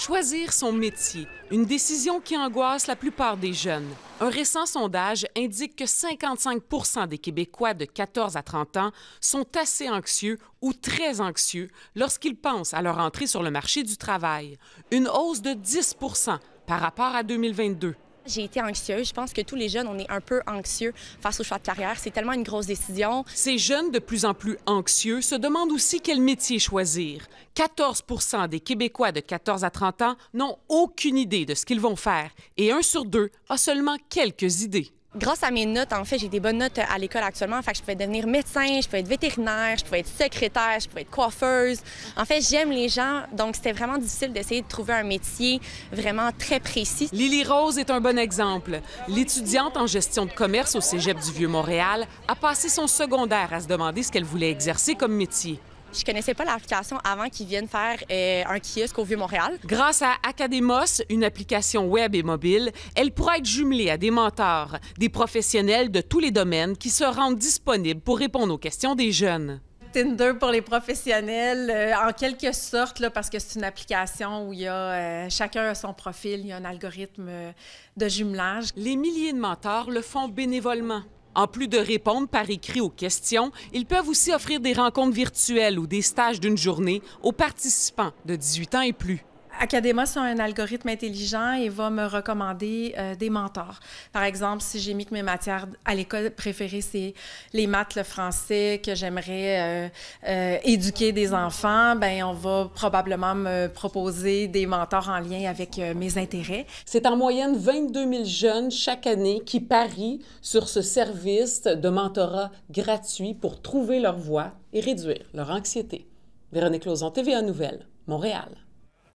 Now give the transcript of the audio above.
Choisir son métier, une décision qui angoisse la plupart des jeunes. Un récent sondage indique que 55 des Québécois de 14 à 30 ans sont assez anxieux ou très anxieux lorsqu'ils pensent à leur entrée sur le marché du travail, une hausse de 10 par rapport à 2022. J'ai été anxieuse. Je pense que tous les jeunes, on est un peu anxieux face au choix de carrière. C'est tellement une grosse décision. Ces jeunes de plus en plus anxieux se demandent aussi quel métier choisir. 14 des Québécois de 14 à 30 ans n'ont aucune idée de ce qu'ils vont faire et un sur deux a seulement quelques idées grâce à mes notes, en fait, j'ai des bonnes notes euh, à l'école actuellement. Fait je pouvais devenir médecin, je pouvais être vétérinaire, je pouvais être secrétaire, je pouvais être coiffeuse. En fait, j'aime les gens, donc c'était vraiment difficile d'essayer de trouver un métier vraiment très précis. Lily Rose est un bon exemple. L'étudiante en gestion de commerce au Cégep du Vieux-Montréal a passé son secondaire à se demander ce qu'elle voulait exercer comme métier. Je connaissais pas l'application avant qu'ils viennent faire euh, un kiosque au Vieux-Montréal. Grâce à Academos, une application web et mobile, elle pourra être jumelée à des mentors, des professionnels de tous les domaines qui se rendent disponibles pour répondre aux questions des jeunes. Tinder pour les professionnels, euh, en quelque sorte, là, parce que c'est une application où il y a, euh, chacun a son profil, il y a un algorithme de jumelage. Les milliers de mentors le font bénévolement. En plus de répondre par écrit aux questions, ils peuvent aussi offrir des rencontres virtuelles ou des stages d'une journée aux participants de 18 ans et plus. Academa, c'est un algorithme intelligent et va me recommander euh, des mentors. Par exemple, si j'ai mis que mes matières à l'école préférées, c'est les maths, le français, que j'aimerais euh, euh, éduquer des enfants, ben on va probablement me proposer des mentors en lien avec mes intérêts. C'est en moyenne 22 000 jeunes chaque année qui parient sur ce service de mentorat gratuit pour trouver leur voie et réduire leur anxiété. Véronique Lauzon, TVA Nouvelle, Montréal.